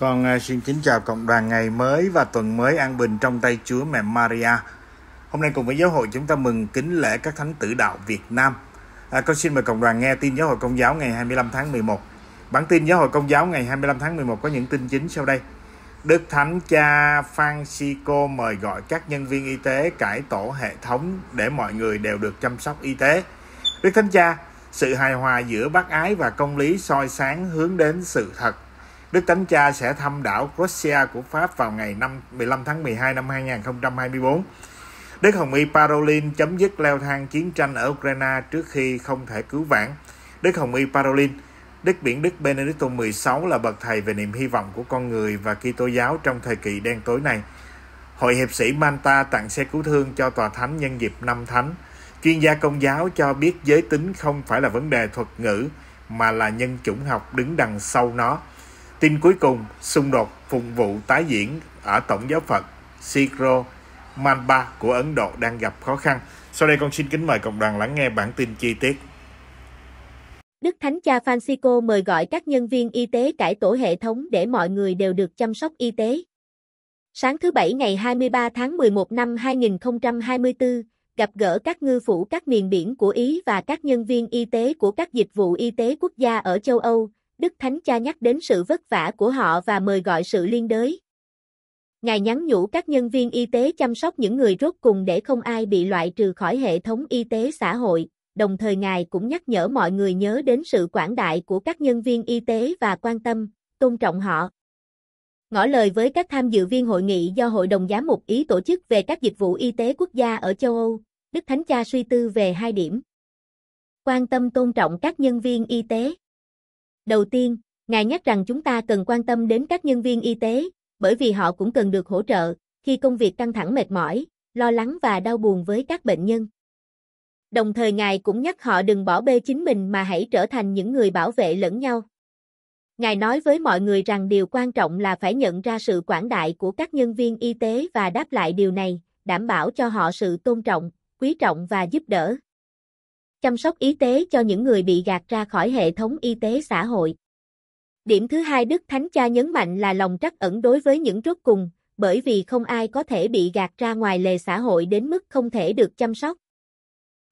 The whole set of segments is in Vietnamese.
Con à, xin kính chào cộng đoàn ngày mới và tuần mới an bình trong tay Chúa Mẹ Maria. Hôm nay cùng với giáo hội chúng ta mừng kính lễ các thánh tử đạo Việt Nam. À, con xin mời cộng đoàn nghe tin giáo hội công giáo ngày 25 tháng 11. Bản tin giáo hội công giáo ngày 25 tháng 11 có những tin chính sau đây. Đức Thánh Cha Francisco mời gọi các nhân viên y tế cải tổ hệ thống để mọi người đều được chăm sóc y tế. Đức Thánh Cha, sự hài hòa giữa bác ái và công lý soi sáng hướng đến sự thật Đức Thánh Cha sẽ thăm đảo Croatia của Pháp vào ngày 5, 15 tháng 12 năm 2024. Đức Hồng Y Parolin chấm dứt leo thang chiến tranh ở Ukraine trước khi không thể cứu vãn. Đức Hồng Y Parolin, Đức Biển Đức Benedicto XVI là bậc thầy về niềm hy vọng của con người và Kitô giáo trong thời kỳ đen tối này. Hội hiệp sĩ Manta tặng xe cứu thương cho tòa thánh nhân dịp năm thánh. Chuyên gia công giáo cho biết giới tính không phải là vấn đề thuật ngữ mà là nhân chủng học đứng đằng sau nó. Tin cuối cùng, xung đột phụng vụ tái diễn ở Tổng giáo phật Sikro Manpa của Ấn Độ đang gặp khó khăn. Sau đây con xin kính mời cộng đoàn lắng nghe bản tin chi tiết. Đức Thánh Cha Francisco mời gọi các nhân viên y tế cải tổ hệ thống để mọi người đều được chăm sóc y tế. Sáng thứ Bảy ngày 23 tháng 11 năm 2024, gặp gỡ các ngư phủ các miền biển của Ý và các nhân viên y tế của các dịch vụ y tế quốc gia ở châu Âu, Đức Thánh Cha nhắc đến sự vất vả của họ và mời gọi sự liên đới. Ngài nhắn nhủ các nhân viên y tế chăm sóc những người rốt cùng để không ai bị loại trừ khỏi hệ thống y tế xã hội, đồng thời Ngài cũng nhắc nhở mọi người nhớ đến sự quảng đại của các nhân viên y tế và quan tâm, tôn trọng họ. Ngỏ lời với các tham dự viên hội nghị do Hội đồng Giám mục Ý tổ chức về các dịch vụ y tế quốc gia ở châu Âu, Đức Thánh Cha suy tư về hai điểm. Quan tâm tôn trọng các nhân viên y tế. Đầu tiên, ngài nhắc rằng chúng ta cần quan tâm đến các nhân viên y tế, bởi vì họ cũng cần được hỗ trợ khi công việc căng thẳng mệt mỏi, lo lắng và đau buồn với các bệnh nhân. Đồng thời ngài cũng nhắc họ đừng bỏ bê chính mình mà hãy trở thành những người bảo vệ lẫn nhau. Ngài nói với mọi người rằng điều quan trọng là phải nhận ra sự quảng đại của các nhân viên y tế và đáp lại điều này, đảm bảo cho họ sự tôn trọng, quý trọng và giúp đỡ chăm sóc y tế cho những người bị gạt ra khỏi hệ thống y tế xã hội. Điểm thứ hai Đức Thánh Cha nhấn mạnh là lòng trắc ẩn đối với những rốt cùng, bởi vì không ai có thể bị gạt ra ngoài lề xã hội đến mức không thể được chăm sóc.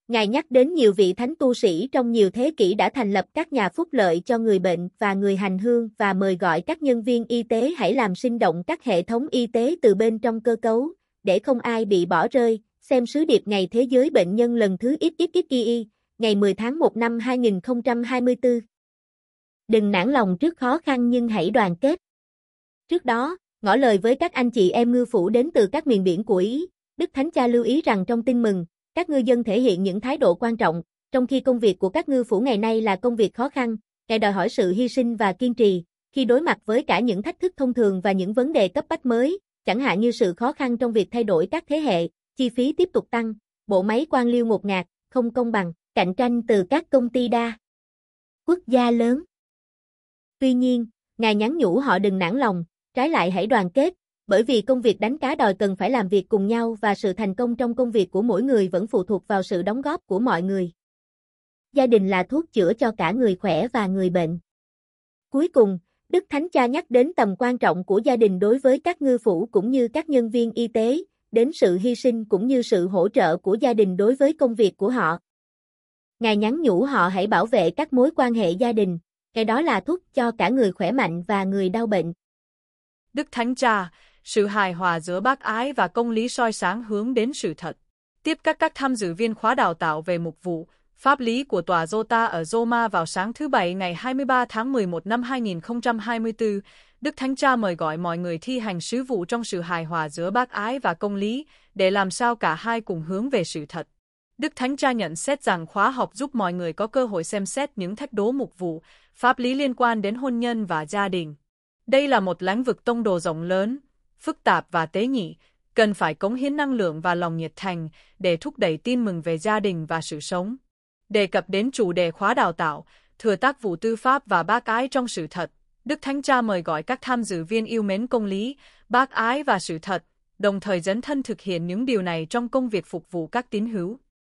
Ngài nhắc đến nhiều vị thánh tu sĩ trong nhiều thế kỷ đã thành lập các nhà phúc lợi cho người bệnh và người hành hương và mời gọi các nhân viên y tế hãy làm sinh động các hệ thống y tế từ bên trong cơ cấu, để không ai bị bỏ rơi, xem sứ điệp Ngày Thế giới Bệnh nhân lần thứ XXXI, ngày 10 tháng 1 năm 2024. Đừng nản lòng trước khó khăn nhưng hãy đoàn kết. Trước đó, ngỏ lời với các anh chị em ngư phủ đến từ các miền biển của Ý, Đức Thánh Cha lưu ý rằng trong tin mừng, các ngư dân thể hiện những thái độ quan trọng, trong khi công việc của các ngư phủ ngày nay là công việc khó khăn, ngài đòi hỏi sự hy sinh và kiên trì, khi đối mặt với cả những thách thức thông thường và những vấn đề cấp bách mới, chẳng hạn như sự khó khăn trong việc thay đổi các thế hệ, chi phí tiếp tục tăng, bộ máy quan liêu ngột ngạt, không công bằng cạnh tranh từ các công ty đa quốc gia lớn. Tuy nhiên, ngài nhắn nhủ họ đừng nản lòng, trái lại hãy đoàn kết, bởi vì công việc đánh cá đòi cần phải làm việc cùng nhau và sự thành công trong công việc của mỗi người vẫn phụ thuộc vào sự đóng góp của mọi người. Gia đình là thuốc chữa cho cả người khỏe và người bệnh. Cuối cùng, Đức Thánh Cha nhắc đến tầm quan trọng của gia đình đối với các ngư phủ cũng như các nhân viên y tế, đến sự hy sinh cũng như sự hỗ trợ của gia đình đối với công việc của họ. Ngài nhắn nhủ họ hãy bảo vệ các mối quan hệ gia đình, cái đó là thuốc cho cả người khỏe mạnh và người đau bệnh. Đức Thánh Cha, sự hài hòa giữa bác ái và công lý soi sáng hướng đến sự thật. Tiếp các các tham dự viên khóa đào tạo về mục vụ, pháp lý của tòa Zota ở Roma vào sáng thứ Bảy ngày 23 tháng 11 năm 2024, Đức Thánh Cha mời gọi mọi người thi hành sứ vụ trong sự hài hòa giữa bác ái và công lý, để làm sao cả hai cùng hướng về sự thật. Đức Thánh Cha nhận xét rằng khóa học giúp mọi người có cơ hội xem xét những thách đố mục vụ, pháp lý liên quan đến hôn nhân và gia đình. Đây là một lãnh vực tông đồ rộng lớn, phức tạp và tế nhị, cần phải cống hiến năng lượng và lòng nhiệt thành để thúc đẩy tin mừng về gia đình và sự sống. Đề cập đến chủ đề khóa đào tạo, thừa tác vụ tư pháp và bác ái trong sự thật, Đức Thánh Cha mời gọi các tham dự viên yêu mến công lý, bác ái và sự thật, đồng thời dấn thân thực hiện những điều này trong công việc phục vụ các tín hữu.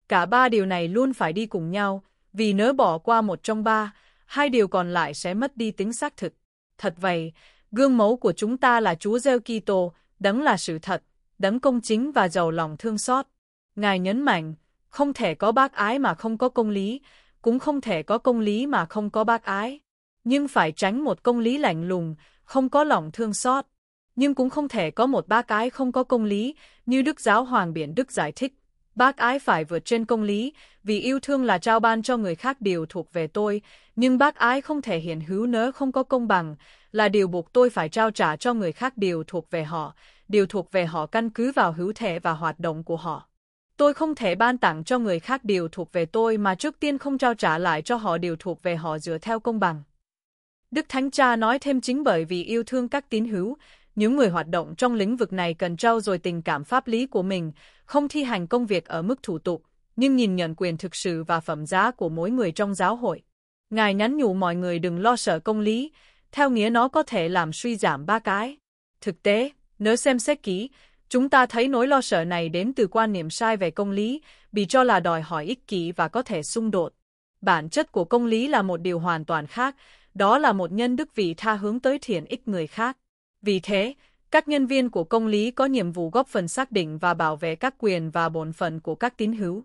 Cả ba điều này luôn phải đi cùng nhau, vì nếu bỏ qua một trong ba, hai điều còn lại sẽ mất đi tính xác thực. Thật vậy, gương mẫu của chúng ta là Chúa Giêsu Kitô, đấng là sự thật, đấng công chính và giàu lòng thương xót. Ngài nhấn mạnh, không thể có bác ái mà không có công lý, cũng không thể có công lý mà không có bác ái. Nhưng phải tránh một công lý lạnh lùng, không có lòng thương xót. Nhưng cũng không thể có một bác ái không có công lý, như Đức Giáo Hoàng Biển Đức giải thích. Bác ái phải vượt trên công lý, vì yêu thương là trao ban cho người khác điều thuộc về tôi, nhưng bác ái không thể hiện hữu nếu không có công bằng, là điều buộc tôi phải trao trả cho người khác điều thuộc về họ, điều thuộc về họ căn cứ vào hữu thể và hoạt động của họ. Tôi không thể ban tặng cho người khác điều thuộc về tôi mà trước tiên không trao trả lại cho họ điều thuộc về họ dựa theo công bằng. Đức Thánh Cha nói thêm chính bởi vì yêu thương các tín hữu, những người hoạt động trong lĩnh vực này cần trao dồi tình cảm pháp lý của mình, không thi hành công việc ở mức thủ tục, nhưng nhìn nhận quyền thực sự và phẩm giá của mỗi người trong giáo hội. Ngài nhắn nhủ mọi người đừng lo sợ công lý, theo nghĩa nó có thể làm suy giảm ba cái. Thực tế, nếu xem xét kỹ, chúng ta thấy nỗi lo sợ này đến từ quan niệm sai về công lý, bị cho là đòi hỏi ích kỷ và có thể xung đột. Bản chất của công lý là một điều hoàn toàn khác, đó là một nhân đức vị tha hướng tới thiện ích người khác. Vì thế, các nhân viên của công lý có nhiệm vụ góp phần xác định và bảo vệ các quyền và bổn phận của các tín hữu.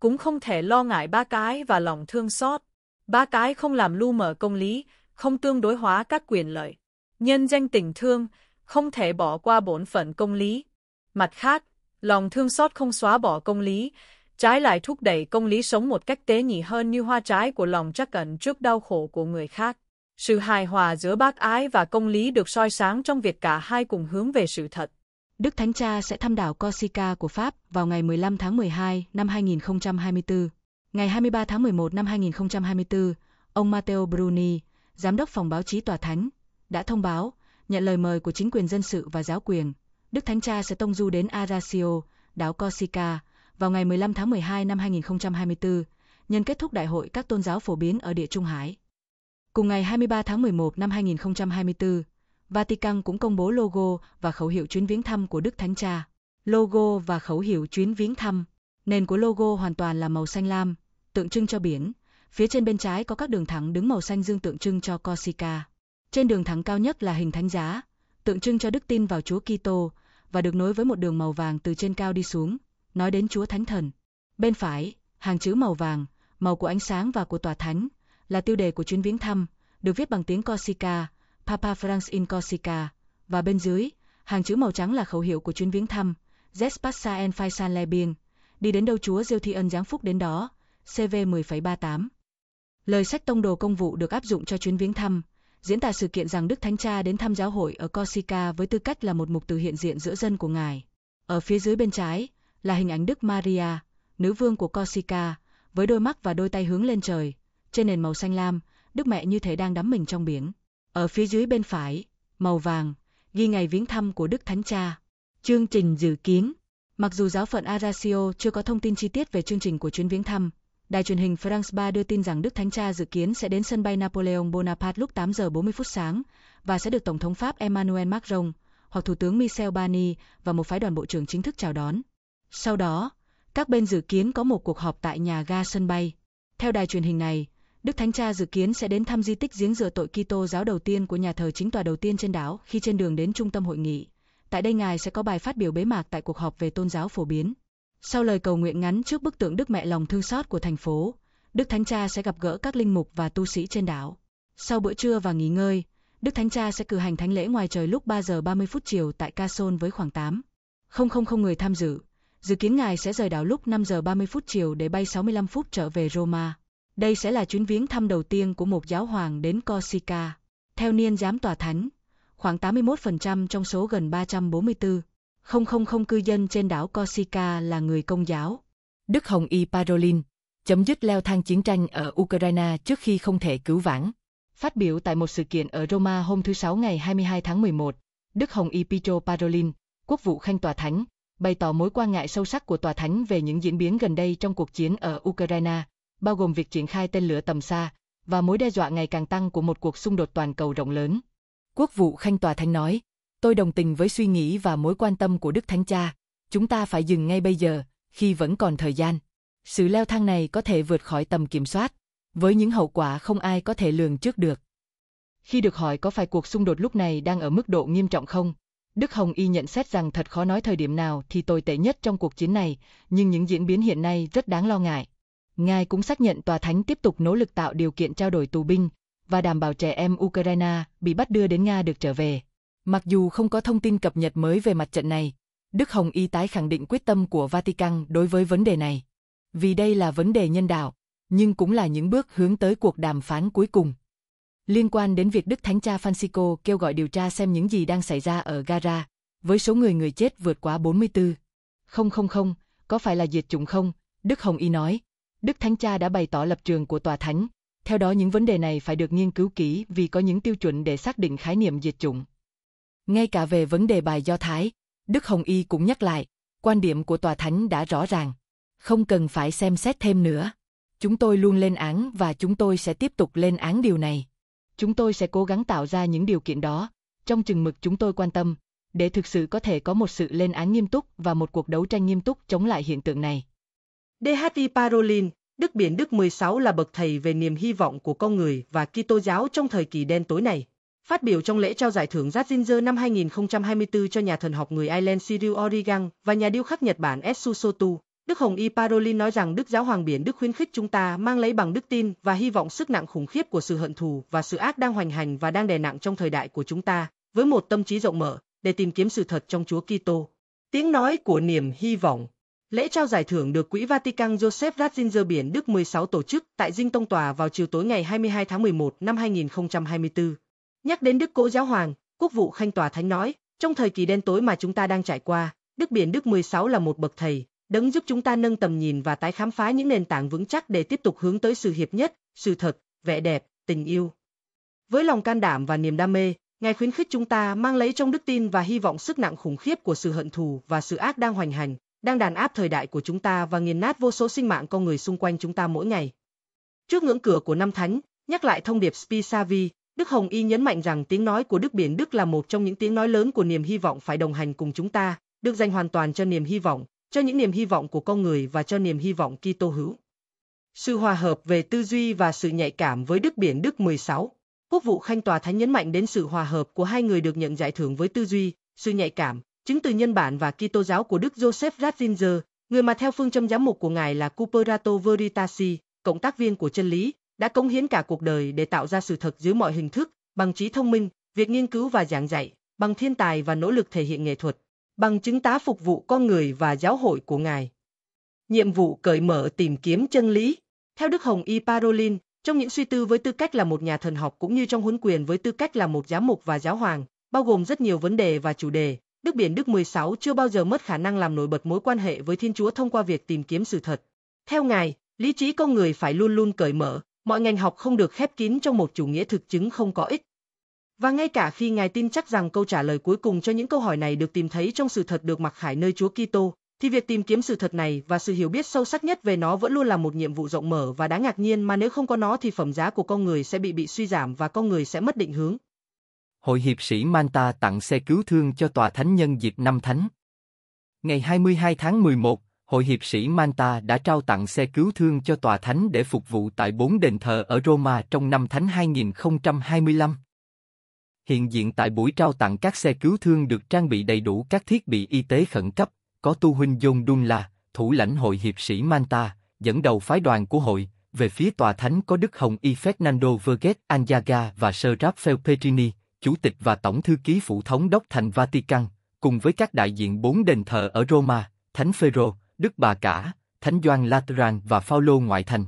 Cũng không thể lo ngại ba cái và lòng thương xót. Ba cái không làm lu mờ công lý, không tương đối hóa các quyền lợi. Nhân danh tình thương, không thể bỏ qua bổn phận công lý. Mặt khác, lòng thương xót không xóa bỏ công lý, trái lại thúc đẩy công lý sống một cách tế nhị hơn như hoa trái của lòng trắc ẩn trước đau khổ của người khác. Sự hài hòa giữa bác ái và công lý được soi sáng trong việc cả hai cùng hướng về sự thật. Đức Thánh Cha sẽ thăm đảo Corsica của Pháp vào ngày 15 tháng 12 năm 2024. Ngày 23 tháng 11 năm 2024, ông Matteo Bruni, giám đốc phòng báo chí tòa thánh, đã thông báo nhận lời mời của chính quyền dân sự và giáo quyền, Đức Thánh Cha sẽ tông du đến Arasio, đảo Corsica vào ngày 15 tháng 12 năm 2024, nhân kết thúc đại hội các tôn giáo phổ biến ở địa Trung Hải. Cùng ngày 23 tháng 11 năm 2024, Vatican cũng công bố logo và khẩu hiệu chuyến viếng thăm của Đức Thánh Cha. Logo và khẩu hiệu chuyến viếng thăm. Nền của logo hoàn toàn là màu xanh lam, tượng trưng cho biển. Phía trên bên trái có các đường thẳng đứng màu xanh dương tượng trưng cho Corsica. Trên đường thẳng cao nhất là hình thánh giá, tượng trưng cho đức tin vào Chúa Kitô và được nối với một đường màu vàng từ trên cao đi xuống, nói đến Chúa Thánh Thần. Bên phải, hàng chữ màu vàng, màu của ánh sáng và của tòa thánh, là tiêu đề của chuyến viếng thăm, được viết bằng tiếng Corsica, Papa Francis in Corsica, và bên dưới, hàng chữ màu trắng là khẩu hiệu của chuyến viếng thăm, Zespasa en Faisan Lebien, đi đến đâu Chúa Diêu Thi Ân giáng phúc đến đó, CV 10.38. Lời sách tông đồ công vụ được áp dụng cho chuyến viếng thăm, diễn tả sự kiện rằng Đức Thánh Cha đến thăm giáo hội ở Corsica với tư cách là một mục từ hiện diện giữa dân của Ngài. Ở phía dưới bên trái là hình ảnh Đức Maria, nữ vương của Corsica, với đôi mắt và đôi tay hướng lên trời, trên nền màu xanh lam, Đức Mẹ như thể đang đắm mình trong biển. Ở phía dưới bên phải, màu vàng, ghi ngày viếng thăm của Đức Thánh Cha. Chương trình dự kiến Mặc dù giáo phận Arasio chưa có thông tin chi tiết về chương trình của chuyến viếng thăm, đài truyền hình France 3 đưa tin rằng Đức Thánh Cha dự kiến sẽ đến sân bay Napoleon Bonaparte lúc 8 giờ 40 phút sáng và sẽ được Tổng thống Pháp Emmanuel Macron hoặc Thủ tướng Michel Barnier và một phái đoàn bộ trưởng chính thức chào đón. Sau đó, các bên dự kiến có một cuộc họp tại nhà ga sân bay. Theo đài truyền hình này, Đức Thánh Cha dự kiến sẽ đến thăm di tích giếng rửa tội Kitô giáo đầu tiên của nhà thờ chính tòa đầu tiên trên đảo khi trên đường đến trung tâm hội nghị. Tại đây Ngài sẽ có bài phát biểu bế mạc tại cuộc họp về tôn giáo phổ biến. Sau lời cầu nguyện ngắn trước bức tượng Đức Mẹ lòng thương xót của thành phố, Đức Thánh Cha sẽ gặp gỡ các linh mục và tu sĩ trên đảo. Sau bữa trưa và nghỉ ngơi, Đức Thánh Cha sẽ cử hành thánh lễ ngoài trời lúc 3 giờ 30 phút chiều tại Ca với khoảng 8. Không không không người tham dự. Dự kiến Ngài sẽ rời đảo lúc 5 giờ 30 phút chiều để bay 65 phút trở về Roma. Đây sẽ là chuyến viếng thăm đầu tiên của một giáo hoàng đến Corsica. Theo niên giám tòa thánh, khoảng 81% trong số gần 344 000 cư dân trên đảo Corsica là người công giáo. Đức Hồng Y Parolin chấm dứt leo thang chiến tranh ở Ukraine trước khi không thể cứu vãn. Phát biểu tại một sự kiện ở Roma hôm thứ Sáu ngày 22 tháng 11, Đức Hồng Y Pietro Parolin, quốc vụ khanh tòa thánh, bày tỏ mối quan ngại sâu sắc của tòa thánh về những diễn biến gần đây trong cuộc chiến ở Ukraine, bao gồm việc triển khai tên lửa tầm xa và mối đe dọa ngày càng tăng của một cuộc xung đột toàn cầu rộng lớn. Quốc vụ Khanh Tòa Thánh nói, tôi đồng tình với suy nghĩ và mối quan tâm của Đức Thánh Cha, chúng ta phải dừng ngay bây giờ, khi vẫn còn thời gian. Sự leo thang này có thể vượt khỏi tầm kiểm soát, với những hậu quả không ai có thể lường trước được. Khi được hỏi có phải cuộc xung đột lúc này đang ở mức độ nghiêm trọng không, Đức Hồng Y nhận xét rằng thật khó nói thời điểm nào thì tồi tệ nhất trong cuộc chiến này, nhưng những diễn biến hiện nay rất đáng lo ngại. Ngài cũng xác nhận tòa thánh tiếp tục nỗ lực tạo điều kiện trao đổi tù binh và đảm bảo trẻ em Ukraine bị bắt đưa đến Nga được trở về. Mặc dù không có thông tin cập nhật mới về mặt trận này, Đức Hồng Y tái khẳng định quyết tâm của Vatican đối với vấn đề này. Vì đây là vấn đề nhân đạo, nhưng cũng là những bước hướng tới cuộc đàm phán cuối cùng. Liên quan đến việc Đức Thánh Cha Francisco kêu gọi điều tra xem những gì đang xảy ra ở Gara, với số người người chết vượt quá 44. Không không không, có phải là diệt chủng không? Đức Hồng Y nói, Đức Thánh Cha đã bày tỏ lập trường của Tòa Thánh, theo đó những vấn đề này phải được nghiên cứu kỹ vì có những tiêu chuẩn để xác định khái niệm diệt chủng. Ngay cả về vấn đề bài Do Thái, Đức Hồng Y cũng nhắc lại, quan điểm của Tòa Thánh đã rõ ràng. Không cần phải xem xét thêm nữa. Chúng tôi luôn lên án và chúng tôi sẽ tiếp tục lên án điều này. Chúng tôi sẽ cố gắng tạo ra những điều kiện đó, trong chừng mực chúng tôi quan tâm, để thực sự có thể có một sự lên án nghiêm túc và một cuộc đấu tranh nghiêm túc chống lại hiện tượng này. DHI Parolin, Đức Biển Đức 16 là bậc thầy về niềm hy vọng của con người và Kitô giáo trong thời kỳ đen tối này. Phát biểu trong lễ trao giải thưởng Ratzinger năm 2024 cho nhà thần học người Ireland Cyril Origang và nhà điêu khắc Nhật Bản Esu Soto, Đức Hồng Y Parolin nói rằng Đức Giáo Hoàng Biển Đức khuyến khích chúng ta mang lấy bằng đức tin và hy vọng sức nặng khủng khiếp của sự hận thù và sự ác đang hoành hành và đang đè nặng trong thời đại của chúng ta, với một tâm trí rộng mở, để tìm kiếm sự thật trong Chúa Kitô. Tiếng nói của niềm hy vọng Lễ trao giải thưởng được Quỹ Vatican Joseph Ratzinger Biển Đức 16 tổ chức tại Dinh Tông Tòa vào chiều tối ngày 22 tháng 11 năm 2024. Nhắc đến Đức Cố Giáo Hoàng, Quốc vụ Khanh Tòa Thánh nói, trong thời kỳ đen tối mà chúng ta đang trải qua, Đức Biển Đức 16 là một bậc thầy, đấng giúp chúng ta nâng tầm nhìn và tái khám phá những nền tảng vững chắc để tiếp tục hướng tới sự hiệp nhất, sự thật, vẻ đẹp, tình yêu. Với lòng can đảm và niềm đam mê, Ngài khuyến khích chúng ta mang lấy trong đức tin và hy vọng sức nặng khủng khiếp của sự hận thù và sự ác đang hoành hành, đang đàn áp thời đại của chúng ta và nghiền nát vô số sinh mạng con người xung quanh chúng ta mỗi ngày. Trước ngưỡng cửa của năm thánh, nhắc lại thông điệp Spisavi, Đức Hồng Y nhấn mạnh rằng tiếng nói của Đức Biển Đức là một trong những tiếng nói lớn của niềm hy vọng phải đồng hành cùng chúng ta, được dành hoàn toàn cho niềm hy vọng, cho những niềm hy vọng của con người và cho niềm hy vọng Kitô hữu. Sự hòa hợp về tư duy và sự nhạy cảm với Đức Biển Đức 16. Quốc vụ Khanh Tòa Thánh nhấn mạnh đến sự hòa hợp của hai người được nhận giải thưởng với tư duy, sự nhạy cảm, Chứng từ nhân bản và Kitô giáo của Đức Joseph Ratzinger, người mà theo phương châm giám mục của ngài là Cooperato Veritasi, cộng tác viên của chân lý, đã cống hiến cả cuộc đời để tạo ra sự thật dưới mọi hình thức, bằng trí thông minh, việc nghiên cứu và giảng dạy, bằng thiên tài và nỗ lực thể hiện nghệ thuật, bằng chứng tá phục vụ con người và giáo hội của ngài. Nhiệm vụ cởi mở tìm kiếm chân lý. Theo Đức Hồng Y Parolin, trong những suy tư với tư cách là một nhà thần học cũng như trong huấn quyền với tư cách là một giám mục và giáo hoàng, bao gồm rất nhiều vấn đề và chủ đề, Đức Biển Đức 16 chưa bao giờ mất khả năng làm nổi bật mối quan hệ với Thiên Chúa thông qua việc tìm kiếm sự thật. Theo Ngài, lý trí con người phải luôn luôn cởi mở, mọi ngành học không được khép kín trong một chủ nghĩa thực chứng không có ích. Và ngay cả khi Ngài tin chắc rằng câu trả lời cuối cùng cho những câu hỏi này được tìm thấy trong sự thật được mặc khải nơi Chúa Kitô, thì việc tìm kiếm sự thật này và sự hiểu biết sâu sắc nhất về nó vẫn luôn là một nhiệm vụ rộng mở và đáng ngạc nhiên mà nếu không có nó thì phẩm giá của con người sẽ bị bị suy giảm và con người sẽ mất định hướng. Hội hiệp sĩ Manta tặng xe cứu thương cho tòa thánh nhân dịp năm thánh. Ngày 22 tháng 11, Hội hiệp sĩ Manta đã trao tặng xe cứu thương cho tòa thánh để phục vụ tại bốn đền thờ ở Roma trong năm thánh 2025. Hiện diện tại buổi trao tặng các xe cứu thương được trang bị đầy đủ các thiết bị y tế khẩn cấp, có tu huynh John Dunla, thủ lãnh hội hiệp sĩ Manta, dẫn đầu phái đoàn của hội, về phía tòa thánh có Đức Hồng Y Fernando Verget Anyaga và Sir Raphael Petrini, chủ tịch và tổng thư ký phụ thống đốc thành Vatican, cùng với các đại diện bốn đền thờ ở Roma, Thánh Phaero, Đức Bà Cả, Thánh Doan Lateran và Phaolô ngoại thành.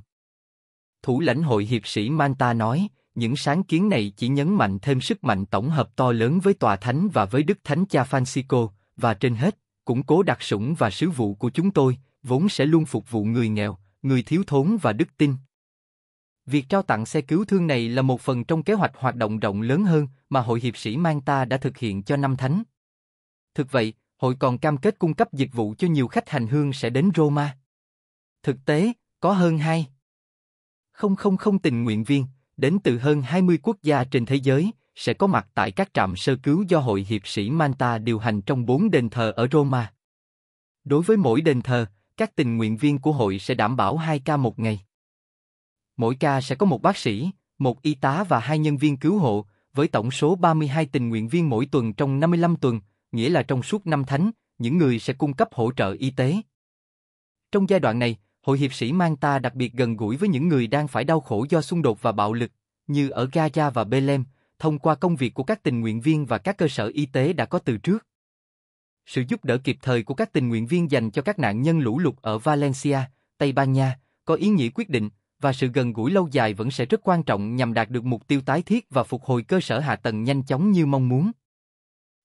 Thủ lãnh hội hiệp sĩ Manta nói, những sáng kiến này chỉ nhấn mạnh thêm sức mạnh tổng hợp to lớn với tòa thánh và với Đức Thánh Cha Francisco, và trên hết, củng cố đặc sủng và sứ vụ của chúng tôi, vốn sẽ luôn phục vụ người nghèo, người thiếu thốn và đức tin, Việc trao tặng xe cứu thương này là một phần trong kế hoạch hoạt động rộng lớn hơn mà Hội Hiệp sĩ Mang Ta đã thực hiện cho năm thánh. Thực vậy, hội còn cam kết cung cấp dịch vụ cho nhiều khách hành hương sẽ đến Roma. Thực tế, có hơn 2 không tình nguyện viên, đến từ hơn 20 quốc gia trên thế giới, sẽ có mặt tại các trạm sơ cứu do Hội Hiệp sĩ Manta điều hành trong bốn đền thờ ở Roma. Đối với mỗi đền thờ, các tình nguyện viên của hội sẽ đảm bảo 2 ca một ngày. Mỗi ca sẽ có một bác sĩ, một y tá và hai nhân viên cứu hộ, với tổng số 32 tình nguyện viên mỗi tuần trong 55 tuần, nghĩa là trong suốt năm thánh, những người sẽ cung cấp hỗ trợ y tế. Trong giai đoạn này, Hội Hiệp sĩ mang ta đặc biệt gần gũi với những người đang phải đau khổ do xung đột và bạo lực, như ở Gaza và Belem, thông qua công việc của các tình nguyện viên và các cơ sở y tế đã có từ trước. Sự giúp đỡ kịp thời của các tình nguyện viên dành cho các nạn nhân lũ lụt ở Valencia, Tây Ban Nha, có ý nghĩa quyết định và sự gần gũi lâu dài vẫn sẽ rất quan trọng nhằm đạt được mục tiêu tái thiết và phục hồi cơ sở hạ tầng nhanh chóng như mong muốn.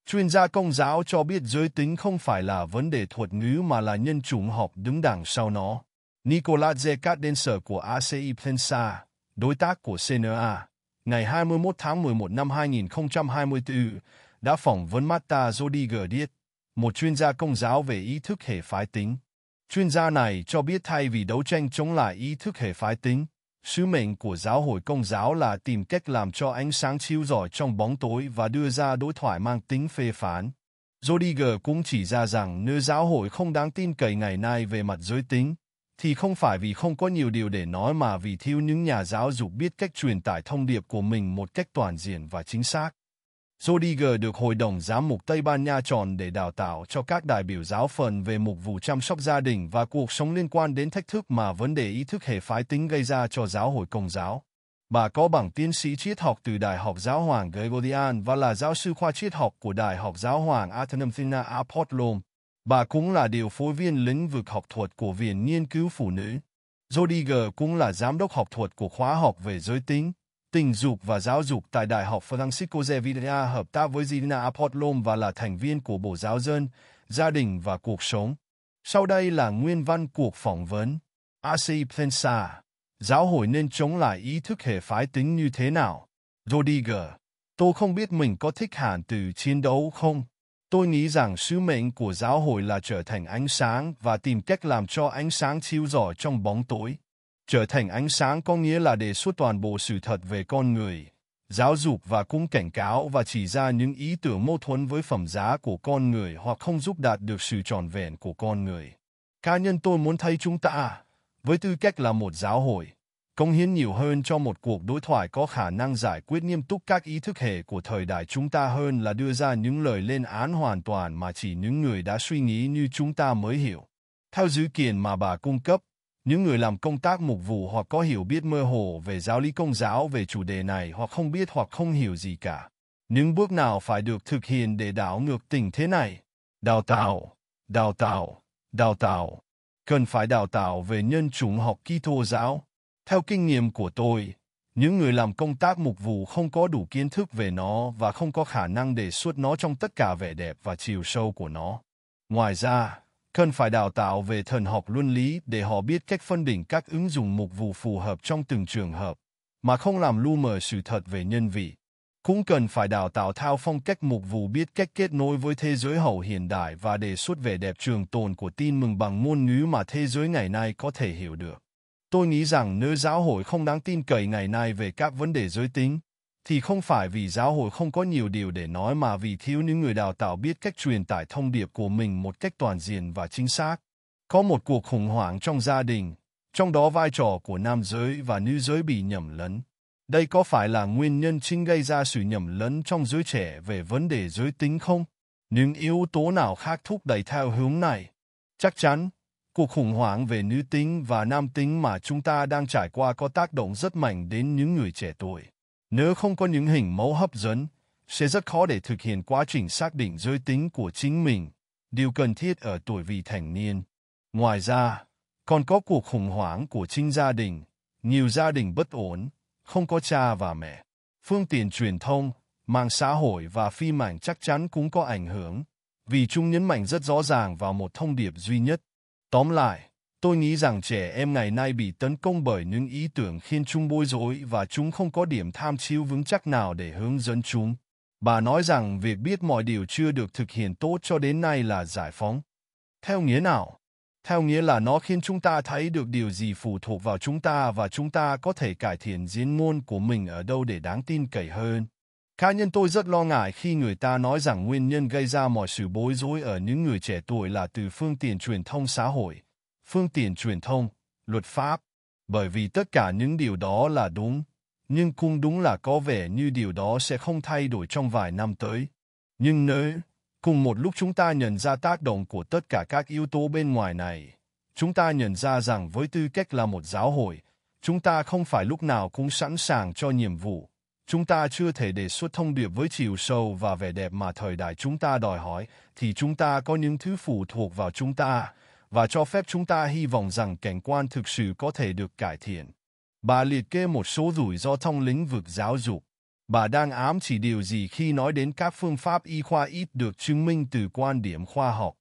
Chuyên gia công giáo cho biết giới tính không phải là vấn đề thuật ngữ mà là nhân chủng học đứng đằng sau nó. Nicolas Zekadenser của ACI Plensa, đối tác của CNA, ngày 21 tháng 11 năm 2024, đã phỏng vấn Marta Zodiger Diet, một chuyên gia công giáo về ý thức hệ phái tính. Chuyên gia này cho biết thay vì đấu tranh chống lại ý thức hệ phái tính, sứ mệnh của giáo hội công giáo là tìm cách làm cho ánh sáng chiếu rọi trong bóng tối và đưa ra đối thoại mang tính phê phán. Rodiger cũng chỉ ra rằng nếu giáo hội không đáng tin cậy ngày nay về mặt giới tính, thì không phải vì không có nhiều điều để nói mà vì thiếu những nhà giáo dục biết cách truyền tải thông điệp của mình một cách toàn diện và chính xác. Rodiger được Hội đồng Giám mục Tây Ban Nha chọn để đào tạo cho các đại biểu giáo phần về mục vụ chăm sóc gia đình và cuộc sống liên quan đến thách thức mà vấn đề ý thức hệ phái tính gây ra cho giáo hội Công giáo. Bà có bằng tiến sĩ triết học từ Đại học Giáo hoàng Gregorian và là giáo sư khoa triết học của Đại học Giáo hoàng Athenathina Apollon. Bà cũng là điều phối viên lĩnh vực học thuật của Viện Nghiên cứu Phụ nữ. Rodiger cũng là giám đốc học thuật của khóa học về giới tính tình dục và giáo dục tại Đại học Francisco Xavier hợp tác với Gina Apotlom và là thành viên của Bộ Giáo dân, Gia đình và Cuộc sống. Sau đây là nguyên văn cuộc phỏng vấn. AC Pensa, giáo hội nên chống lại ý thức hệ phái tính như thế nào? Rodiger, tôi không biết mình có thích hẳn từ chiến đấu không? Tôi nghĩ rằng sứ mệnh của giáo hội là trở thành ánh sáng và tìm cách làm cho ánh sáng chiếu rọi trong bóng tối. Trở thành ánh sáng có nghĩa là đề xuất toàn bộ sự thật về con người, giáo dục và cũng cảnh cáo và chỉ ra những ý tưởng mâu thuẫn với phẩm giá của con người hoặc không giúp đạt được sự tròn vẹn của con người. Cá nhân tôi muốn thấy chúng ta, với tư cách là một giáo hội, công hiến nhiều hơn cho một cuộc đối thoại có khả năng giải quyết nghiêm túc các ý thức hệ của thời đại chúng ta hơn là đưa ra những lời lên án hoàn toàn mà chỉ những người đã suy nghĩ như chúng ta mới hiểu. Theo dữ kiện mà bà cung cấp, những người làm công tác mục vụ hoặc có hiểu biết mơ hồ về giáo lý công giáo về chủ đề này hoặc không biết hoặc không hiểu gì cả. Những bước nào phải được thực hiện để đảo ngược tình thế này? Đào tạo, đào tạo, đào tạo. Cần phải đào tạo về nhân chủng học Kitô giáo. Theo kinh nghiệm của tôi, những người làm công tác mục vụ không có đủ kiến thức về nó và không có khả năng đề xuất nó trong tất cả vẻ đẹp và chiều sâu của nó. Ngoài ra, cần phải đào tạo về thần học luân lý để họ biết cách phân định các ứng dụng mục vụ phù hợp trong từng trường hợp, mà không làm lu mờ sự thật về nhân vị. Cũng cần phải đào tạo theo phong cách mục vụ biết cách kết nối với thế giới hậu hiện đại và đề xuất vẻ đẹp trường tồn của tin mừng bằng ngôn ngữ mà thế giới ngày nay có thể hiểu được. Tôi nghĩ rằng nơi giáo hội không đáng tin cậy ngày nay về các vấn đề giới tính, thì không phải vì giáo hội không có nhiều điều để nói mà vì thiếu những người đào tạo biết cách truyền tải thông điệp của mình một cách toàn diện và chính xác. Có một cuộc khủng hoảng trong gia đình, trong đó vai trò của nam giới và nữ giới bị nhầm lẫn. Đây có phải là nguyên nhân chính gây ra sự nhầm lẫn trong giới trẻ về vấn đề giới tính không? Những yếu tố nào khác thúc đẩy theo hướng này? Chắc chắn, cuộc khủng hoảng về nữ tính và nam tính mà chúng ta đang trải qua có tác động rất mạnh đến những người trẻ tuổi nếu không có những hình mẫu hấp dẫn, sẽ rất khó để thực hiện quá trình xác định giới tính của chính mình, điều cần thiết ở tuổi vị thành niên. Ngoài ra, còn có cuộc khủng hoảng của chính gia đình, nhiều gia đình bất ổn, không có cha và mẹ. Phương tiện truyền thông, mạng xã hội và phim ảnh chắc chắn cũng có ảnh hưởng, vì chúng nhấn mạnh rất rõ ràng vào một thông điệp duy nhất. Tóm lại, Tôi nghĩ rằng trẻ em ngày nay bị tấn công bởi những ý tưởng khiến chúng bối rối và chúng không có điểm tham chiếu vững chắc nào để hướng dẫn chúng. Bà nói rằng việc biết mọi điều chưa được thực hiện tốt cho đến nay là giải phóng. Theo nghĩa nào? Theo nghĩa là nó khiến chúng ta thấy được điều gì phụ thuộc vào chúng ta và chúng ta có thể cải thiện diễn ngôn của mình ở đâu để đáng tin cậy hơn. Cá nhân tôi rất lo ngại khi người ta nói rằng nguyên nhân gây ra mọi sự bối rối ở những người trẻ tuổi là từ phương tiện truyền thông xã hội phương tiện truyền thông, luật pháp, bởi vì tất cả những điều đó là đúng, nhưng cũng đúng là có vẻ như điều đó sẽ không thay đổi trong vài năm tới. Nhưng nếu, cùng một lúc chúng ta nhận ra tác động của tất cả các yếu tố bên ngoài này, chúng ta nhận ra rằng với tư cách là một giáo hội, chúng ta không phải lúc nào cũng sẵn sàng cho nhiệm vụ. Chúng ta chưa thể đề xuất thông điệp với chiều sâu và vẻ đẹp mà thời đại chúng ta đòi hỏi, thì chúng ta có những thứ phụ thuộc vào chúng ta, và cho phép chúng ta hy vọng rằng cảnh quan thực sự có thể được cải thiện. Bà liệt kê một số rủi ro trong lĩnh vực giáo dục. Bà đang ám chỉ điều gì khi nói đến các phương pháp y khoa ít được chứng minh từ quan điểm khoa học.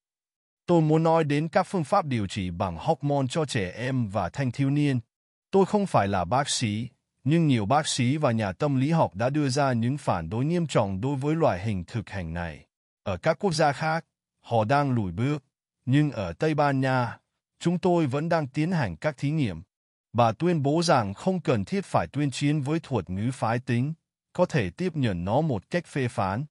Tôi muốn nói đến các phương pháp điều trị bằng hormone cho trẻ em và thanh thiếu niên. Tôi không phải là bác sĩ, nhưng nhiều bác sĩ và nhà tâm lý học đã đưa ra những phản đối nghiêm trọng đối với loại hình thực hành này. Ở các quốc gia khác, họ đang lùi bước. Nhưng ở Tây Ban Nha, chúng tôi vẫn đang tiến hành các thí nghiệm. Bà tuyên bố rằng không cần thiết phải tuyên chiến với thuật ngữ phái tính, có thể tiếp nhận nó một cách phê phán.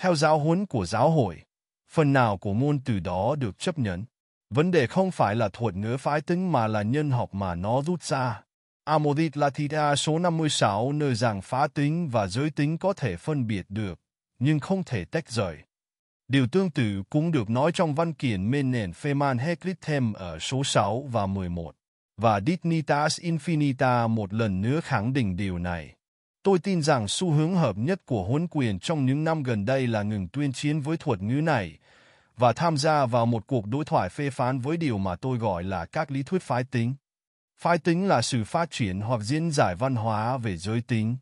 Theo giáo huấn của giáo hội, phần nào của ngôn từ đó được chấp nhận. Vấn đề không phải là thuật ngữ phái tính mà là nhân học mà nó rút ra. Amodit Latita số 56 nơi rằng phá tính và giới tính có thể phân biệt được, nhưng không thể tách rời. Điều tương tự cũng được nói trong văn kiện Menen Feman Hekrithem ở số 6 và 11. Và Dignitas Infinita một lần nữa khẳng định điều này. Tôi tin rằng xu hướng hợp nhất của huấn quyền trong những năm gần đây là ngừng tuyên chiến với thuật ngữ này và tham gia vào một cuộc đối thoại phê phán với điều mà tôi gọi là các lý thuyết phái tính. Phái tính là sự phát triển hoặc diễn giải văn hóa về giới tính.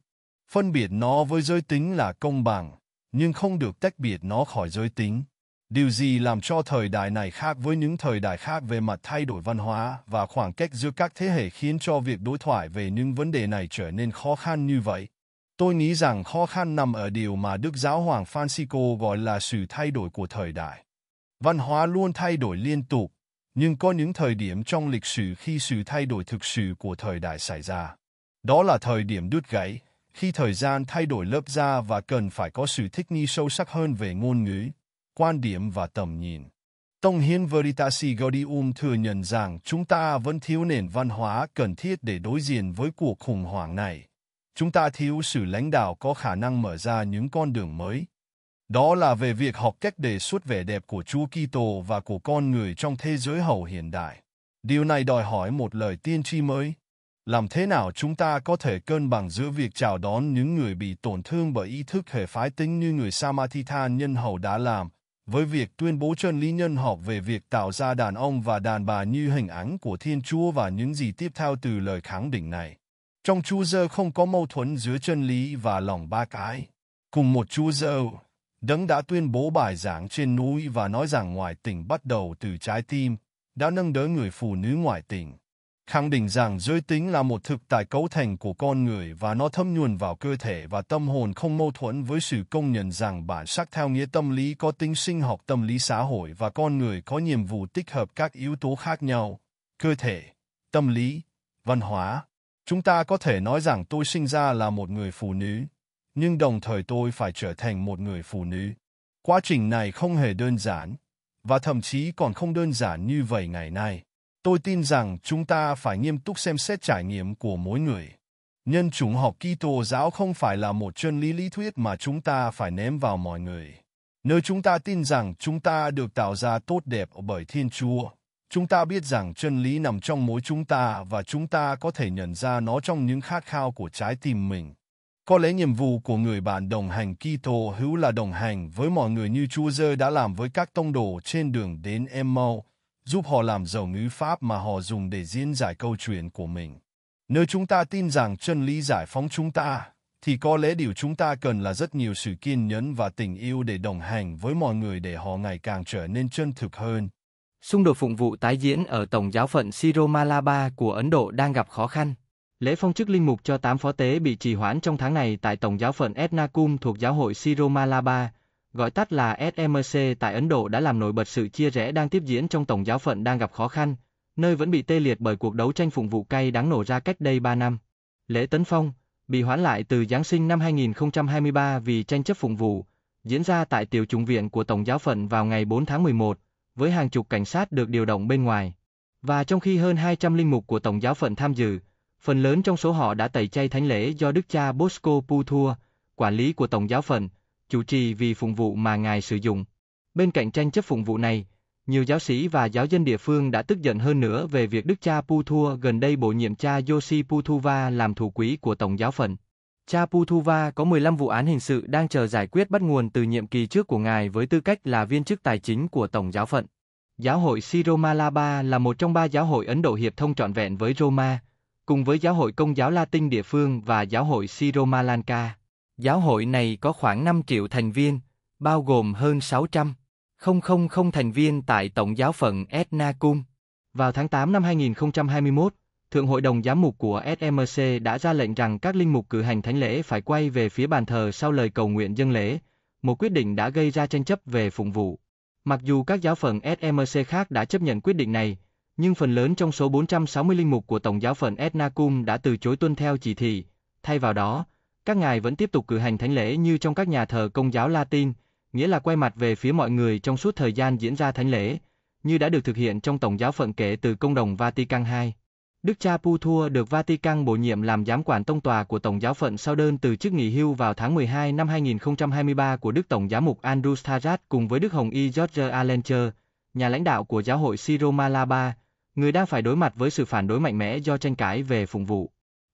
Phân biệt nó với giới tính là công bằng nhưng không được tách biệt nó khỏi giới tính. Điều gì làm cho thời đại này khác với những thời đại khác về mặt thay đổi văn hóa và khoảng cách giữa các thế hệ khiến cho việc đối thoại về những vấn đề này trở nên khó khăn như vậy? Tôi nghĩ rằng khó khăn nằm ở điều mà Đức Giáo Hoàng Francisco gọi là sự thay đổi của thời đại. Văn hóa luôn thay đổi liên tục, nhưng có những thời điểm trong lịch sử khi sự thay đổi thực sự của thời đại xảy ra. Đó là thời điểm đứt gãy, khi thời gian thay đổi lớp da và cần phải có sự thích nghi sâu sắc hơn về ngôn ngữ, quan điểm và tầm nhìn. Tông hiến Veritasi Gaudium thừa nhận rằng chúng ta vẫn thiếu nền văn hóa cần thiết để đối diện với cuộc khủng hoảng này. Chúng ta thiếu sự lãnh đạo có khả năng mở ra những con đường mới. Đó là về việc học cách đề xuất vẻ đẹp của Chúa Kitô và của con người trong thế giới hậu hiện đại. Điều này đòi hỏi một lời tiên tri mới, làm thế nào chúng ta có thể cân bằng giữa việc chào đón những người bị tổn thương bởi ý thức hệ phái tính như người Samatitha nhân hậu đã làm, với việc tuyên bố chân lý nhân học về việc tạo ra đàn ông và đàn bà như hình ảnh của Thiên Chúa và những gì tiếp theo từ lời khẳng định này. Trong Chúa Giơ không có mâu thuẫn giữa chân lý và lòng ba cái. Cùng một Chúa Giơ, Đấng đã tuyên bố bài giảng trên núi và nói rằng ngoại tình bắt đầu từ trái tim, đã nâng đỡ người phụ nữ ngoại tình khẳng định rằng giới tính là một thực tại cấu thành của con người và nó thâm nhuần vào cơ thể và tâm hồn không mâu thuẫn với sự công nhận rằng bản sắc theo nghĩa tâm lý có tính sinh học tâm lý xã hội và con người có nhiệm vụ tích hợp các yếu tố khác nhau, cơ thể, tâm lý, văn hóa. Chúng ta có thể nói rằng tôi sinh ra là một người phụ nữ, nhưng đồng thời tôi phải trở thành một người phụ nữ. Quá trình này không hề đơn giản, và thậm chí còn không đơn giản như vậy ngày nay. Tôi tin rằng chúng ta phải nghiêm túc xem xét trải nghiệm của mỗi người. Nhân chủng học Kitô giáo không phải là một chân lý lý thuyết mà chúng ta phải ném vào mọi người. Nếu chúng ta tin rằng chúng ta được tạo ra tốt đẹp bởi Thiên Chúa, chúng ta biết rằng chân lý nằm trong mỗi chúng ta và chúng ta có thể nhận ra nó trong những khát khao của trái tim mình. Có lẽ nhiệm vụ của người bạn đồng hành Kitô hữu là đồng hành với mọi người như Chúa Giê đã làm với các tông đồ trên đường đến Emmaus giúp họ làm giàu ngữ pháp mà họ dùng để diễn giải câu chuyện của mình. Nếu chúng ta tin rằng chân lý giải phóng chúng ta, thì có lẽ điều chúng ta cần là rất nhiều sự kiên nhẫn và tình yêu để đồng hành với mọi người để họ ngày càng trở nên chân thực hơn. Xung đột phụng vụ tái diễn ở Tổng giáo phận Siromalaba của Ấn Độ đang gặp khó khăn. Lễ phong chức linh mục cho 8 phó tế bị trì hoãn trong tháng này tại Tổng giáo phận Etnakum thuộc giáo hội Siromalaba, gọi tắt là SMC tại Ấn Độ đã làm nổi bật sự chia rẽ đang tiếp diễn trong tổng giáo phận đang gặp khó khăn, nơi vẫn bị tê liệt bởi cuộc đấu tranh phụng vụ cay đáng nổ ra cách đây 3 năm. Lễ tấn phong, bị hoãn lại từ Giáng sinh năm 2023 vì tranh chấp phụng vụ, diễn ra tại tiểu trùng viện của Tổng giáo phận vào ngày 4 tháng 11, với hàng chục cảnh sát được điều động bên ngoài. Và trong khi hơn 200 linh mục của Tổng giáo phận tham dự, phần lớn trong số họ đã tẩy chay thánh lễ do Đức cha Bosco Pu quản lý của Tổng giáo phận, chủ trì vì phụng vụ mà ngài sử dụng. Bên cạnh tranh chấp phụng vụ này, nhiều giáo sĩ và giáo dân địa phương đã tức giận hơn nữa về việc đức cha Puthua gần đây bổ nhiệm cha Yoshi Puthuva làm thủ quỹ của Tổng giáo phận. Cha Puthuva có 15 vụ án hình sự đang chờ giải quyết bắt nguồn từ nhiệm kỳ trước của ngài với tư cách là viên chức tài chính của Tổng giáo phận. Giáo hội Siromalaba là một trong ba giáo hội Ấn Độ hiệp thông trọn vẹn với Roma, cùng với giáo hội công giáo Latin địa phương và giáo hội Siromalanka. Giáo hội này có khoảng 5 triệu thành viên, bao gồm hơn 600 000 thành viên tại Tổng giáo phận Etnakum. Vào tháng 8 năm 2021, Thượng hội đồng giám mục của SMC đã ra lệnh rằng các linh mục cử hành thánh lễ phải quay về phía bàn thờ sau lời cầu nguyện dân lễ, một quyết định đã gây ra tranh chấp về phụng vụ. Mặc dù các giáo phận SMC khác đã chấp nhận quyết định này, nhưng phần lớn trong số 460 linh mục của Tổng giáo phận Etnakum đã từ chối tuân theo chỉ thị. Thay vào đó, các ngài vẫn tiếp tục cử hành thánh lễ như trong các nhà thờ công giáo Latin, nghĩa là quay mặt về phía mọi người trong suốt thời gian diễn ra thánh lễ, như đã được thực hiện trong tổng giáo phận kể từ công đồng Vatican II. Đức cha Puthua được Vatican bổ nhiệm làm giám quản tông tòa của Tổng giáo phận sau đơn từ chức nghỉ hưu vào tháng 12 năm 2023 của Đức Tổng giám mục Andrew Starat cùng với Đức Hồng Y George Alencher, nhà lãnh đạo của giáo hội Siro Malaba, người đang phải đối mặt với sự phản đối mạnh mẽ do tranh cãi về phụng vụ.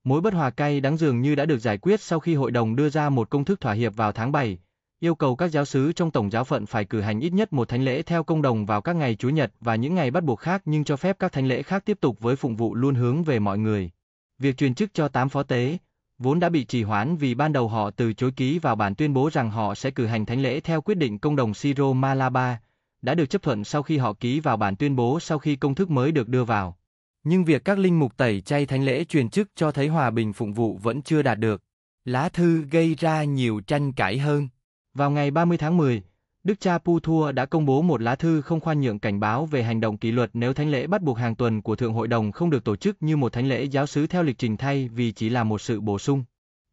Mối bất hòa cay đắng dường như đã được giải quyết sau khi hội đồng đưa ra một công thức thỏa hiệp vào tháng 7, yêu cầu các giáo sứ trong tổng giáo phận phải cử hành ít nhất một thánh lễ theo công đồng vào các ngày Chủ nhật và những ngày bắt buộc khác nhưng cho phép các thánh lễ khác tiếp tục với phụng vụ luôn hướng về mọi người. Việc truyền chức cho 8 phó tế, vốn đã bị trì hoãn vì ban đầu họ từ chối ký vào bản tuyên bố rằng họ sẽ cử hành thánh lễ theo quyết định công đồng Siro Malaba, đã được chấp thuận sau khi họ ký vào bản tuyên bố sau khi công thức mới được đưa vào nhưng việc các linh mục tẩy chay thánh lễ truyền chức cho thấy hòa bình phụng vụ vẫn chưa đạt được. Lá thư gây ra nhiều tranh cãi hơn. Vào ngày 30 tháng 10, Đức cha Puthua đã công bố một lá thư không khoan nhượng cảnh báo về hành động kỷ luật nếu thánh lễ bắt buộc hàng tuần của Thượng Hội đồng không được tổ chức như một thánh lễ giáo sứ theo lịch trình thay vì chỉ là một sự bổ sung.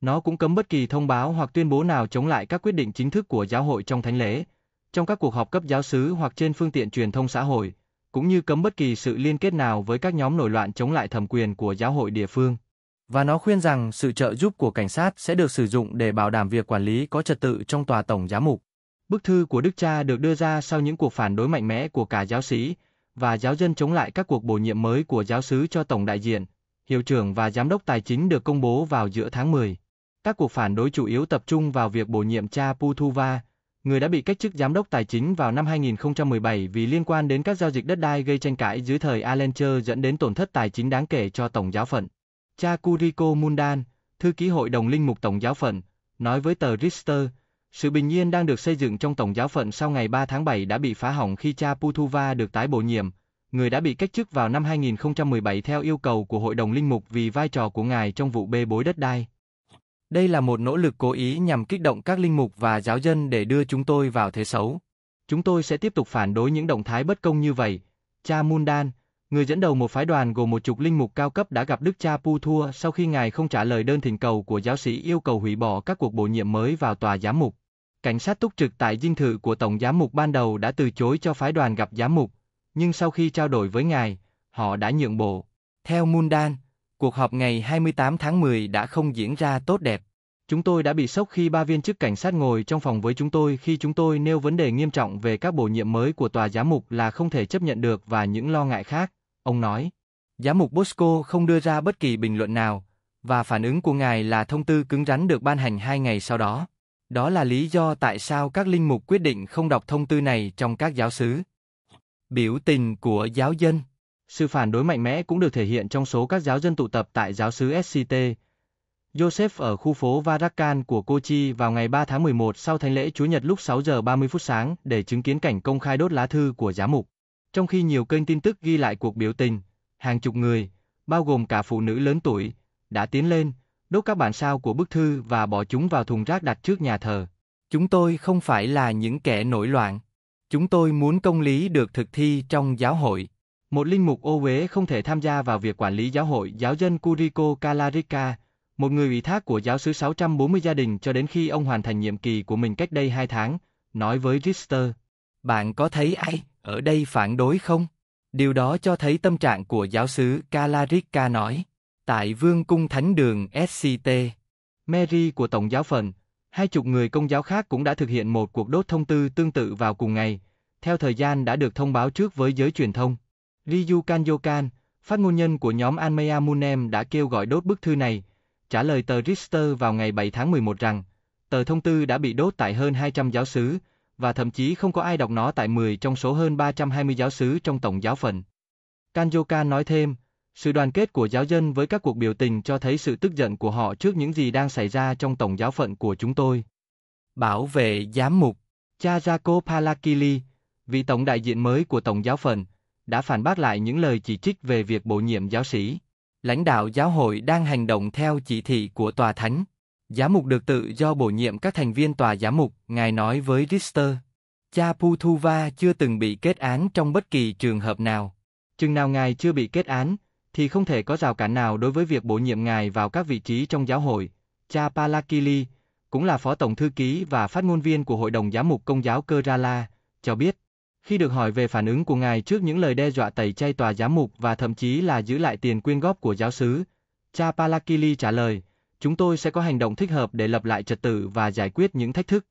Nó cũng cấm bất kỳ thông báo hoặc tuyên bố nào chống lại các quyết định chính thức của giáo hội trong thánh lễ, trong các cuộc họp cấp giáo sứ hoặc trên phương tiện truyền thông xã hội, cũng như cấm bất kỳ sự liên kết nào với các nhóm nổi loạn chống lại thẩm quyền của giáo hội địa phương. Và nó khuyên rằng sự trợ giúp của cảnh sát sẽ được sử dụng để bảo đảm việc quản lý có trật tự trong tòa tổng giám mục. Bức thư của Đức Cha được đưa ra sau những cuộc phản đối mạnh mẽ của cả giáo sĩ và giáo dân chống lại các cuộc bổ nhiệm mới của giáo sứ cho tổng đại diện, hiệu trưởng và giám đốc tài chính được công bố vào giữa tháng 10. Các cuộc phản đối chủ yếu tập trung vào việc bổ nhiệm cha Puthuva người đã bị cách chức giám đốc tài chính vào năm 2017 vì liên quan đến các giao dịch đất đai gây tranh cãi dưới thời Alencher dẫn đến tổn thất tài chính đáng kể cho Tổng giáo phận. Cha Kuriko Mundan, thư ký hội đồng linh mục Tổng giáo phận, nói với tờ Rister, sự bình yên đang được xây dựng trong Tổng giáo phận sau ngày 3 tháng 7 đã bị phá hỏng khi cha Putuva được tái bổ nhiệm, người đã bị cách chức vào năm 2017 theo yêu cầu của Hội đồng Linh mục vì vai trò của ngài trong vụ bê bối đất đai. Đây là một nỗ lực cố ý nhằm kích động các linh mục và giáo dân để đưa chúng tôi vào thế xấu. Chúng tôi sẽ tiếp tục phản đối những động thái bất công như vậy. Cha Mundan, người dẫn đầu một phái đoàn gồm một chục linh mục cao cấp đã gặp Đức cha Puthua sau khi ngài không trả lời đơn thỉnh cầu của giáo sĩ yêu cầu hủy bỏ các cuộc bổ nhiệm mới vào tòa giám mục. Cảnh sát túc trực tại dinh thự của tổng giám mục ban đầu đã từ chối cho phái đoàn gặp giám mục, nhưng sau khi trao đổi với ngài, họ đã nhượng bộ. Theo Mundan, cuộc họp ngày 28 tháng 10 đã không diễn ra tốt đẹp. Chúng tôi đã bị sốc khi ba viên chức cảnh sát ngồi trong phòng với chúng tôi khi chúng tôi nêu vấn đề nghiêm trọng về các bổ nhiệm mới của tòa giám mục là không thể chấp nhận được và những lo ngại khác, ông nói. Giám mục Bosco không đưa ra bất kỳ bình luận nào, và phản ứng của ngài là thông tư cứng rắn được ban hành hai ngày sau đó. Đó là lý do tại sao các linh mục quyết định không đọc thông tư này trong các giáo sứ. Biểu tình của giáo dân sự phản đối mạnh mẽ cũng được thể hiện trong số các giáo dân tụ tập tại giáo sứ SCT. Joseph ở khu phố Varakkan của Kochi vào ngày 3 tháng 11 sau thánh lễ Chúa Nhật lúc 6 giờ 30 phút sáng để chứng kiến cảnh công khai đốt lá thư của giám mục. Trong khi nhiều kênh tin tức ghi lại cuộc biểu tình, hàng chục người, bao gồm cả phụ nữ lớn tuổi, đã tiến lên, đốt các bản sao của bức thư và bỏ chúng vào thùng rác đặt trước nhà thờ. Chúng tôi không phải là những kẻ nổi loạn. Chúng tôi muốn công lý được thực thi trong giáo hội. Một linh mục ô uế không thể tham gia vào việc quản lý giáo hội giáo dân Curico Calarica, một người ủy thác của giáo sứ 640 gia đình cho đến khi ông hoàn thành nhiệm kỳ của mình cách đây hai tháng, nói với Richter. Bạn có thấy ai ở đây phản đối không? Điều đó cho thấy tâm trạng của giáo sứ Calarica nói. Tại Vương Cung Thánh Đường SCT, Mary của Tổng giáo phận, hai chục người công giáo khác cũng đã thực hiện một cuộc đốt thông tư tương tự vào cùng ngày, theo thời gian đã được thông báo trước với giới truyền thông. Ryu Kanyokan, phát ngôn nhân của nhóm Anmea Munem đã kêu gọi đốt bức thư này, trả lời tờ Richter vào ngày 7 tháng 11 rằng, tờ thông tư đã bị đốt tại hơn 200 giáo sứ, và thậm chí không có ai đọc nó tại 10 trong số hơn 320 giáo sứ trong tổng giáo phận. Kanjoka nói thêm, sự đoàn kết của giáo dân với các cuộc biểu tình cho thấy sự tức giận của họ trước những gì đang xảy ra trong tổng giáo phận của chúng tôi. Bảo vệ giám mục, cha Jaco Palakili, vị tổng đại diện mới của tổng giáo phận, đã phản bác lại những lời chỉ trích về việc bổ nhiệm giáo sĩ. Lãnh đạo giáo hội đang hành động theo chỉ thị của tòa thánh. Giám mục được tự do bổ nhiệm các thành viên tòa giám mục, ngài nói với Richter. Cha Puthuva chưa từng bị kết án trong bất kỳ trường hợp nào. Chừng nào ngài chưa bị kết án, thì không thể có rào cản nào đối với việc bổ nhiệm ngài vào các vị trí trong giáo hội. Cha Palakili, cũng là phó tổng thư ký và phát ngôn viên của Hội đồng Giám mục Công giáo Kerala, cho biết. Khi được hỏi về phản ứng của ngài trước những lời đe dọa tẩy chay tòa giám mục và thậm chí là giữ lại tiền quyên góp của giáo sứ, cha Palakili trả lời, chúng tôi sẽ có hành động thích hợp để lập lại trật tự và giải quyết những thách thức.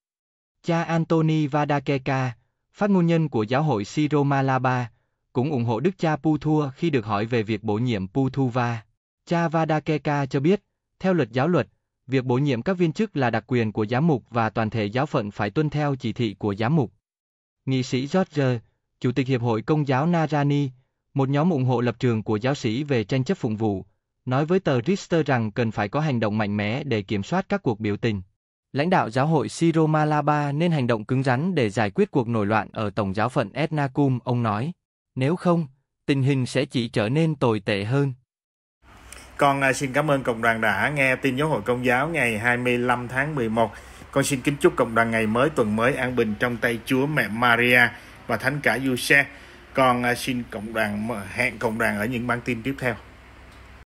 Cha Antony Vadakeka, phát ngôn nhân của giáo hội Siro Malaba, cũng ủng hộ đức cha Puthua khi được hỏi về việc bổ nhiệm Puthuva. Cha Vadakeka cho biết, theo luật giáo luật, việc bổ nhiệm các viên chức là đặc quyền của giám mục và toàn thể giáo phận phải tuân theo chỉ thị của giám mục nghị sĩ George, Chủ tịch Hiệp hội Công giáo Narani, một nhóm ủng hộ lập trường của giáo sĩ về tranh chấp phụng vụ, nói với tờ Register rằng cần phải có hành động mạnh mẽ để kiểm soát các cuộc biểu tình. Lãnh đạo giáo hội Siro Malaba nên hành động cứng rắn để giải quyết cuộc nổi loạn ở Tổng giáo phận Etnakum, ông nói. Nếu không, tình hình sẽ chỉ trở nên tồi tệ hơn. Còn à, xin cảm ơn cộng đoàn đã nghe tin giáo hội công giáo ngày 25 tháng 11. Con xin kính chúc cộng đoàn ngày mới tuần mới an bình trong tay Chúa mẹ Maria và Thánh cả Giuse. Con à, xin cộng đoàn hẹn cộng đoàn ở những bản tin tiếp theo.